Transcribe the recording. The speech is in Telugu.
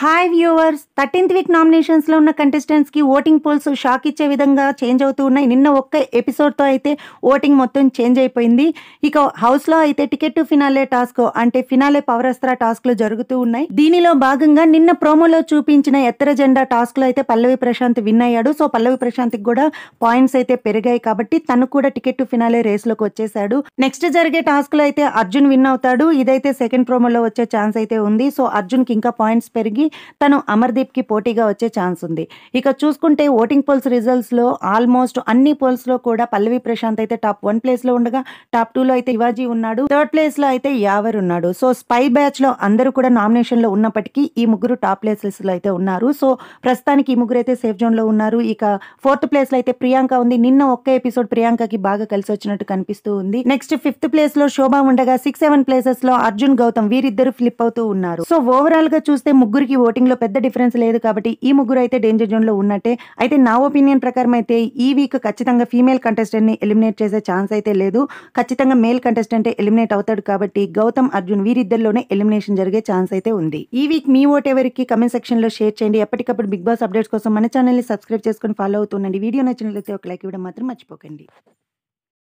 Hi viewers, thirteenth week nominations లో ఉన్న కి ఓటింగ్ పోల్స్ షాక్ ఇచ్చే విధంగా చేంజ్ అవుతూ ఉన్నాయి నిన్న ఒక్క ఎపిసోడ్ తో అయితే ఓటింగ్ మొత్తం చేంజ్ అయిపోయింది ఇక హౌస్ లో అయితే టికెట్ టు ఫినాలే టాస్క్ అంటే ఫినాలే పవరస్త్ర లు జరుగుతూ ఉన్నాయి దీనిలో భాగంగా నిన్న ప్రోమోలో చూపించిన ఎత్తర జెండా టాస్క్ లో అయితే పల్లవి ప్రశాంత్ విన్ అయ్యాడు సో పల్లవి ప్రశాంత్ కూడా పాయింట్స్ అయితే పెరిగాయి కాబట్టి తను కూడా టికెట్ టు ఫినాలే లోకి వచ్చేసాడు నెక్స్ట్ జరిగే టాస్క్ లో అయితే అర్జున్ విన్ అవుతాడు ఇదైతే సెకండ్ ప్రోమోలో వచ్చే ఛాన్స్ అయితే ఉంది సో అర్జున్ కి ఇంకా పాయింట్స్ పెరిగి తను అమర్దీప్ కి పోటీగా వచ్చే ఛాన్స్ ఉంది ఇక చూసుకుంటే ఓటింగ్ పోల్స్ రిజల్ట్స్ లో ఆల్మోస్ట్ అన్ని పోల్స్ లో కూడా పల్లవి ప్రశాంత్ అయితే టాప్ వన్ ప్లేస్ లో ఉండగా టాప్ టూ లో అయితే శివాజీ ఉన్నాడు థర్డ్ ప్లేస్ లో అయితే యావర్ ఉన్నాడు సో స్పై బ్యాచ్ లో అందరూ కూడా నామినేషన్ లో ఉన్నప్పటికీ ఈ ముగ్గురు టాప్ లో అయితే ఉన్నారు సో ప్రస్తుతానికి ఈ ముగ్గురు అయితే సేఫ్ జోన్ లో ఉన్నారు ఇక ఫోర్త్ ప్లేస్ లో అయితే ప్రియాంక ఉంది నిన్న ఒక్క ఎపిసోడ్ ప్రియాంకకి బాగా కలిసి వచ్చినట్టు కనిపిస్తూ ఉంది నెక్స్ట్ ఫిఫ్త్ ప్లేస్ లో శోభ ఉండగా సిక్స్ సెవెన్ ప్లేసెస్ లో అర్జున్ గౌతమ్ వీరిద్దరు ఫ్లిప్ అవుతూ ఉన్నారు సో ఓవరాల్ గా చూస్తే ముగ్గురికి ఓటింగ్ లో పెద్ద డిఫరెన్స్ లేదు కాబట్టి ఈ ముగ్గురు అయితే డేంజర్ జోన్లో ఉన్నట్టే అయితే నా ఒపీనియన్ ప్రకారం అయితే ఈ వీక్ ఖచ్చితంగా ఫీమేల్ కంటెస్టెంట్ని ఎలిమినేట్ చేసే ఛాన్స్ అయితే లేదు ఖచ్చితంగా మేల్ కంటెస్టెంట్ ఎలిమినేట్ అవుతాడు కాబట్టి గౌతమ్ అర్జున్ వీరిద్దరిలోనే ఎలిమినేషన్ జరిగే ఛాన్స్ అయితే ఉంది ఈ వీక్ మీ ఓట్ ఎవరికి కమెంట్ సెక్షన్లో షేర్ చేయండి ఎప్పటికప్పుడు బిగ్ బాస్ అప్డేట్స్ కోసం మన ఛానల్ని సబ్స్క్రైబ్ చేసుకొని ఫాలో అవుతుండండి వీడియో నచ్చినట్లయితే ఒక లైక్ ఇవ్వడం మాత్రం మర్చిపోకండి